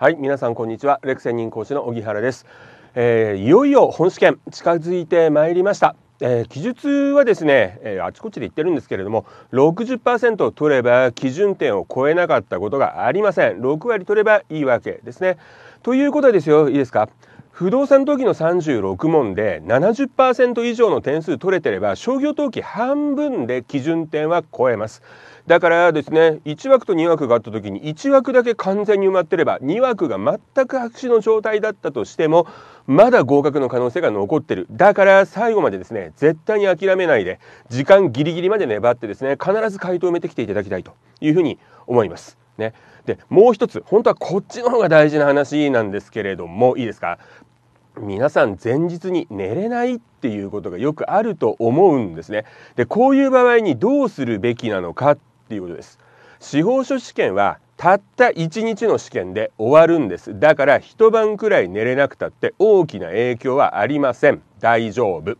はい皆さんこんにちはレクセン人講師の荻原です、えー、いよいよ本試験近づいてまいりましたえー、記述はですね、えー、あちこちで言ってるんですけれども60%を取れば基準点を超えなかったことがありません6割取ればいいわけですねということですよいいですか不動産登記の36問で70%以上の点数取れてれば商業登記半分で基準点は超えますだからですね1枠と2枠があった時に1枠だけ完全に埋まってれば2枠が全く白紙の状態だったとしてもまだ合格の可能性が残ってるだから最後までですね絶対に諦めないで時間ギリギリまで粘ってですね必ず回答を埋めてきていただきたいというふうに思います。ね。でもう一つ本当はこっちの方が大事な話なんですけれどもいいですか皆さん前日に寝れないっていうことがよくあると思うんですね。でこういう場合にどうするべきなのかっていうことです。司法書試験はたった1日の試験で終わるんですだから一晩くらい寝れなくたって大きな影響はありません大丈夫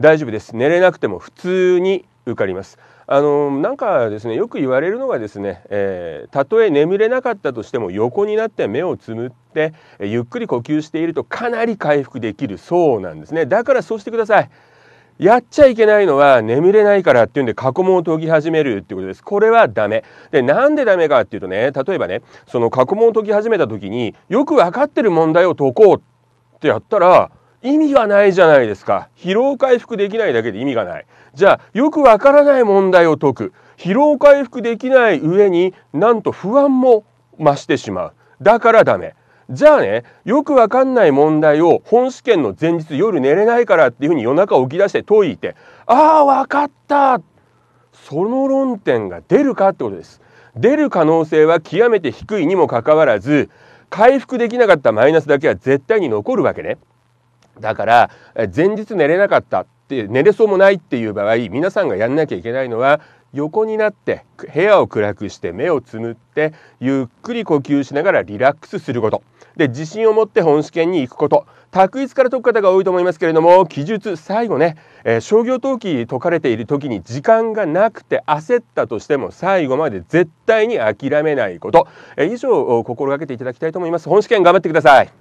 大丈夫です寝れなくても普通に受かりますあのなんかですねよく言われるのがですね、えー、たとえ眠れなかったとしても横になって目をつむってゆっくり呼吸しているとかなり回復できるそうなんですねだからそうしてくださいやっちゃいけないのは眠れないからっていうんで過去問を解き始めるってことですこれはダメでなんでダメかっていうとね例えばねその過去問を解き始めた時によく分かってる問題を解こうってやったら意味がないじゃないですか。疲労回復できないだけで意味がない。じゃあ、よくわからない問題を解く。疲労回復できない上になんと不安も増してしまう。だからダメ。じゃあね、よくわかんない問題を本試験の前日夜寝れないからっていうふうに夜中起き出して解いて、ああ、わかったその論点が出るかってことです。出る可能性は極めて低いにもかかわらず、回復できなかったマイナスだけは絶対に残るわけね。だから前日寝れなかったって寝れそうもないっていう場合皆さんがやんなきゃいけないのは横になって部屋を暗くして目をつむってゆっくり呼吸しながらリラックスすることで自信を持って本試験に行くこと択一から解く方が多いと思いますけれども記述最後ね、えー、商業登記解かれている時に時間がなくて焦ったとしても最後まで絶対に諦めないこと、えー、以上心がけていただきたいと思います本試験頑張ってください